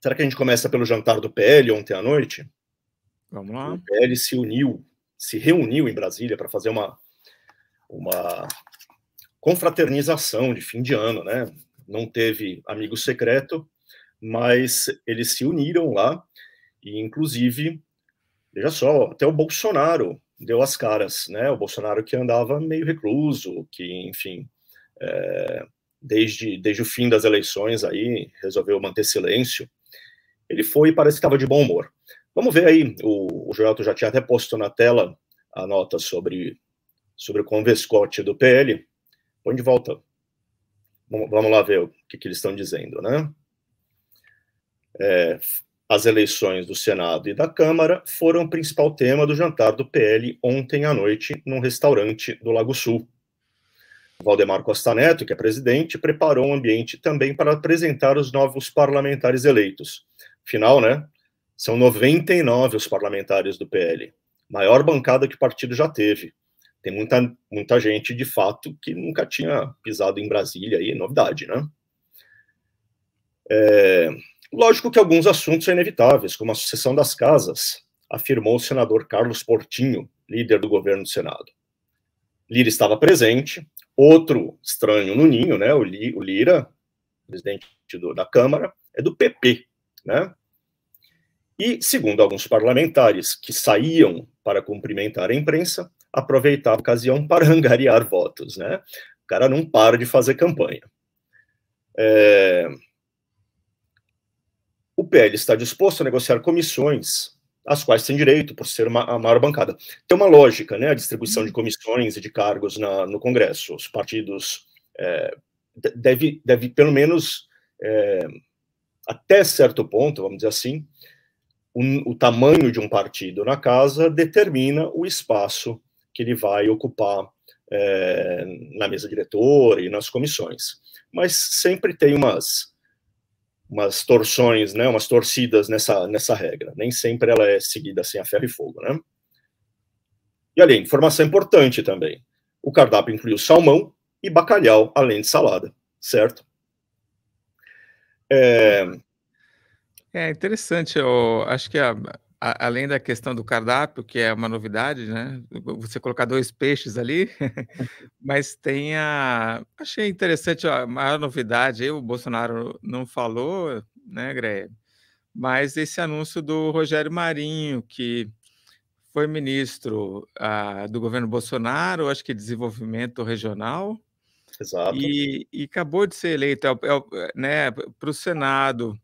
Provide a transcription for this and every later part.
Será que a gente começa pelo jantar do PL ontem à noite? Vamos lá. O PL se uniu, se reuniu em Brasília para fazer uma, uma confraternização de fim de ano, né? Não teve amigo secreto, mas eles se uniram lá e, inclusive, veja só, até o Bolsonaro deu as caras, né? O Bolsonaro que andava meio recluso, que, enfim, é, desde, desde o fim das eleições aí resolveu manter silêncio ele foi e parece que estava de bom humor. Vamos ver aí, o, o Geraldo já tinha até posto na tela a nota sobre, sobre o Convescote do PL. Põe de volta. Vamos lá ver o que, que eles estão dizendo, né? É, as eleições do Senado e da Câmara foram o principal tema do jantar do PL ontem à noite num restaurante do Lago Sul. Valdemar Costa Neto, que é presidente, preparou um ambiente também para apresentar os novos parlamentares eleitos final, né? São 99 os parlamentares do PL. Maior bancada que o partido já teve. Tem muita, muita gente, de fato, que nunca tinha pisado em Brasília, aí, novidade, né? É, lógico que alguns assuntos são inevitáveis, como a sucessão das casas, afirmou o senador Carlos Portinho, líder do governo do Senado. Lira estava presente, outro estranho no ninho, né? O, Lira, presidente do, da Câmara, é do PP, né? E, segundo alguns parlamentares que saíam para cumprimentar a imprensa, aproveitar a ocasião para angariar votos. Né? O cara não para de fazer campanha. É... O PL está disposto a negociar comissões, as quais tem direito, por ser uma, a maior bancada. Tem uma lógica, né? A distribuição de uhum. comissões e de cargos na, no Congresso. Os partidos é, deve, deve, pelo menos, é, até certo ponto, vamos dizer assim, o, o tamanho de um partido na casa determina o espaço que ele vai ocupar é, na mesa diretora e nas comissões. Mas sempre tem umas, umas torções, né, umas torcidas nessa, nessa regra. Nem sempre ela é seguida sem assim, a ferro e fogo. Né? E ali, informação importante também. O cardápio o salmão e bacalhau, além de salada, certo? É, é interessante, eu acho que a, a, além da questão do cardápio, que é uma novidade, né? Você colocar dois peixes ali, mas tem a. Achei interessante a maior novidade, aí o Bolsonaro não falou, né, Greia? Mas esse anúncio do Rogério Marinho, que foi ministro ah, do governo Bolsonaro, acho que desenvolvimento regional. Exato. E, e acabou de ser eleito é, é, né, para o Senado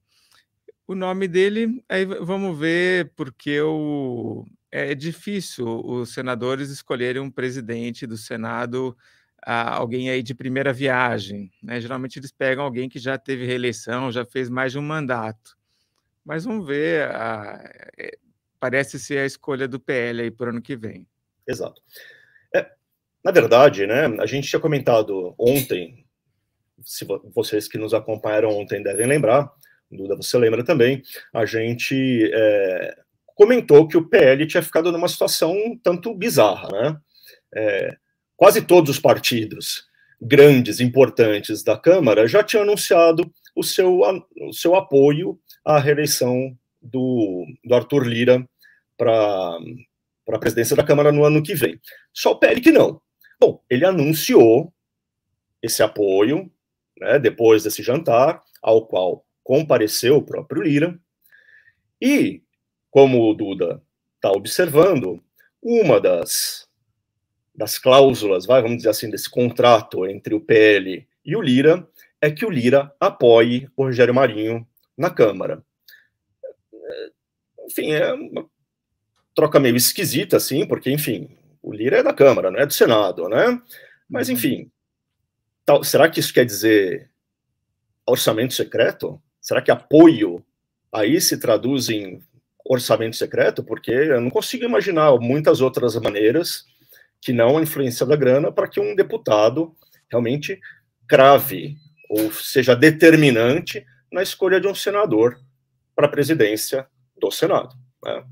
o nome dele, aí vamos ver, porque o, é difícil os senadores escolherem um presidente do Senado, alguém aí de primeira viagem. Né? Geralmente eles pegam alguém que já teve reeleição, já fez mais de um mandato. Mas vamos ver, a, é, parece ser a escolha do PL aí para o ano que vem. Exato. É, na verdade, né, a gente tinha comentado ontem, se vocês que nos acompanharam ontem devem lembrar, Duda, você lembra também, a gente é, comentou que o PL tinha ficado numa situação um tanto bizarra, né? É, quase todos os partidos grandes, importantes da Câmara já tinham anunciado o seu, o seu apoio à reeleição do, do Arthur Lira para a presidência da Câmara no ano que vem. Só o PL que não. Bom, ele anunciou esse apoio, né, depois desse jantar, ao qual compareceu o próprio Lira. E, como o Duda está observando, uma das, das cláusulas, vai, vamos dizer assim, desse contrato entre o PL e o Lira é que o Lira apoie o Rogério Marinho na Câmara. É, enfim, é uma troca meio esquisita, assim, porque, enfim, o Lira é da Câmara, não é do Senado, né? Mas, uhum. enfim, tal, será que isso quer dizer orçamento secreto? Será que apoio aí se traduz em orçamento secreto? Porque eu não consigo imaginar muitas outras maneiras que não a influência da grana para que um deputado realmente crave ou seja determinante na escolha de um senador para a presidência do Senado. Né?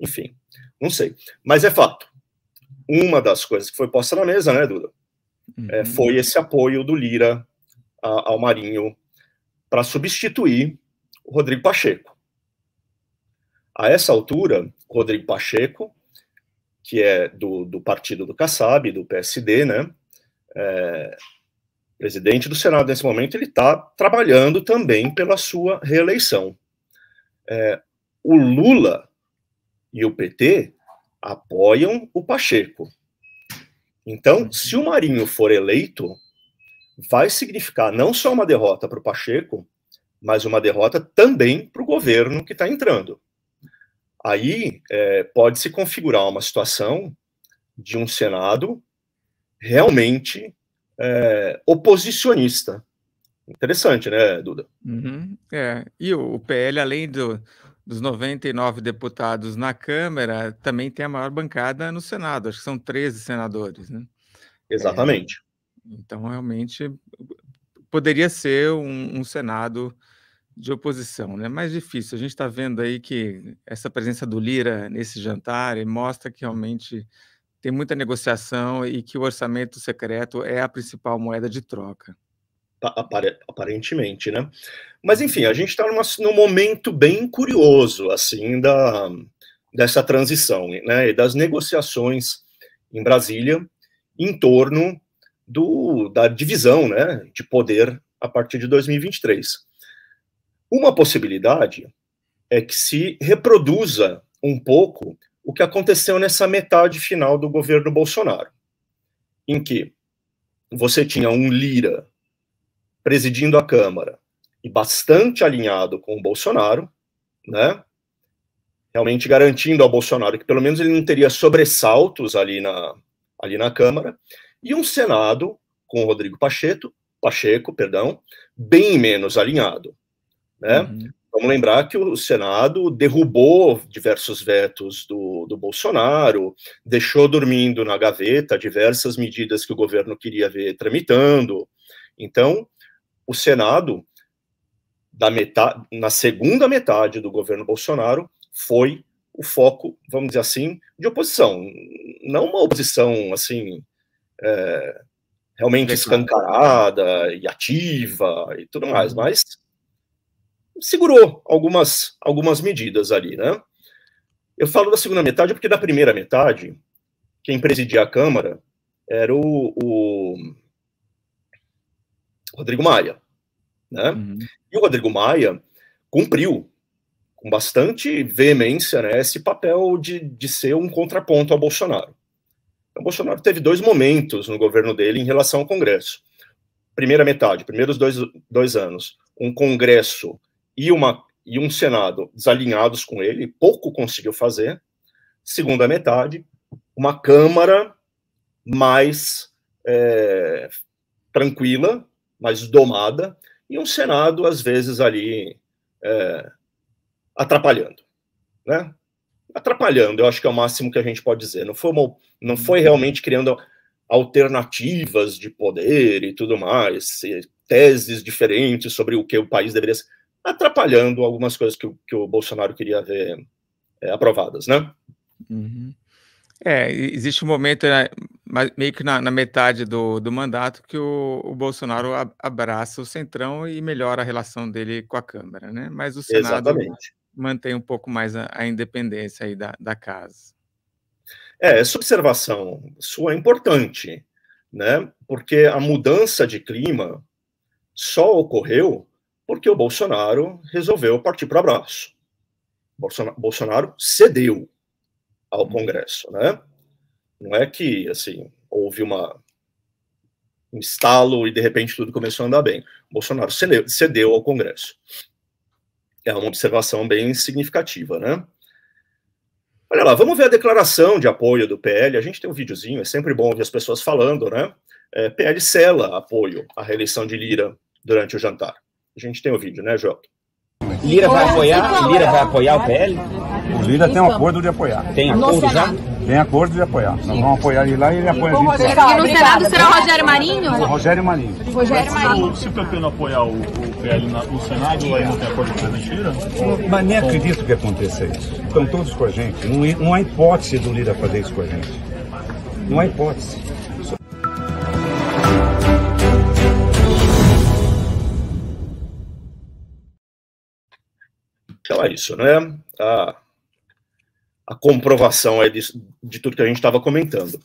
Enfim, não sei. Mas é fato. Uma das coisas que foi posta na mesa, né, Duda, é, uhum. é, foi esse apoio do Lira a, ao Marinho para substituir o Rodrigo Pacheco. A essa altura, Rodrigo Pacheco, que é do, do partido do Kassab, do PSD, né? É, presidente do Senado nesse momento, ele está trabalhando também pela sua reeleição. É, o Lula e o PT apoiam o Pacheco. Então, se o Marinho for eleito, vai significar não só uma derrota para o Pacheco, mas uma derrota também para o governo que está entrando. Aí é, pode se configurar uma situação de um Senado realmente é, oposicionista. Interessante, né, Duda? Uhum, é. E o PL, além do, dos 99 deputados na Câmara, também tem a maior bancada no Senado, acho que são 13 senadores, né? Exatamente. Então, realmente, poderia ser um, um Senado de oposição, né? Mais difícil. A gente está vendo aí que essa presença do Lira nesse jantar mostra que realmente tem muita negociação e que o orçamento secreto é a principal moeda de troca. Aparentemente, né? Mas enfim, a gente está num momento bem curioso assim da dessa transição, né? E das negociações em Brasília em torno do, da divisão né, de poder a partir de 2023. Uma possibilidade é que se reproduza um pouco o que aconteceu nessa metade final do governo Bolsonaro, em que você tinha um Lira presidindo a Câmara e bastante alinhado com o Bolsonaro, né? Realmente garantindo ao Bolsonaro que pelo menos ele não teria sobressaltos ali na, ali na Câmara, e um Senado com Rodrigo Pacheco, Pacheco, perdão, bem menos alinhado. Né? Uhum. Vamos lembrar que o Senado derrubou diversos vetos do, do Bolsonaro, deixou dormindo na gaveta diversas medidas que o governo queria ver tramitando. Então, o Senado, da metade, na segunda metade do governo Bolsonaro, foi o foco, vamos dizer assim, de oposição. Não uma oposição assim é, realmente escancarada e ativa e tudo mais, uhum. mas segurou algumas, algumas medidas ali, né? Eu falo da segunda metade porque da primeira metade, quem presidia a Câmara era o, o Rodrigo Maia, né? Uhum. E o Rodrigo Maia cumpriu com bastante veemência né, esse papel de, de ser um contraponto ao Bolsonaro. Então, Bolsonaro teve dois momentos no governo dele em relação ao Congresso. Primeira metade, primeiros dois, dois anos, um Congresso e, uma, e um Senado desalinhados com ele, pouco conseguiu fazer. Segunda metade, uma Câmara mais é, tranquila, mais domada, e um Senado, às vezes, ali é, atrapalhando. Né? atrapalhando, eu acho que é o máximo que a gente pode dizer. Não foi, uma, não foi realmente criando alternativas de poder e tudo mais, e teses diferentes sobre o que o país deveria ser, atrapalhando algumas coisas que, que o Bolsonaro queria ver é, aprovadas, né? Uhum. É, existe um momento, né, meio que na, na, metade do, do mandato, que o, o, Bolsonaro abraça o Centrão e melhora a relação dele com a Câmara, né? Mas o Senado Exatamente mantém um pouco mais a, a independência aí da, da casa. É, essa observação sua é importante, né? Porque a mudança de clima só ocorreu porque o Bolsonaro resolveu partir para o abraço. Bolsonaro, cedeu ao uhum. Congresso, né? Não é que assim houve uma um estalo e de repente tudo começou a andar bem. Bolsonaro cedeu, cedeu ao Congresso é uma observação bem significativa, né? Olha lá, vamos ver a declaração de apoio do PL. A gente tem um videozinho, é sempre bom ouvir as pessoas falando, né? É, PL cela apoio à reeleição de Lira durante o jantar. A gente tem o um vídeo, né, Jota? Lira vai apoiar? Lira vai apoiar o PL? O Lira tem um acordo de apoiar. Tem acordo já? Tem acordo de apoiar. Nós vamos apoiar ele lá e ele apoia a gente. E no Senado será o Rogério Marinho? O Rogério Marinho. Rogério Marinho. Se o PP apoiar o, o PL na, no Senado, aí não tem acordo a mentira? Mas nem acredito que aconteça isso. Estão todos com a gente. Não, é, não há hipótese do Lira fazer isso com a gente. Não há hipótese. Então é isso, né? Ah, a comprovação é de, de tudo que a gente estava comentando.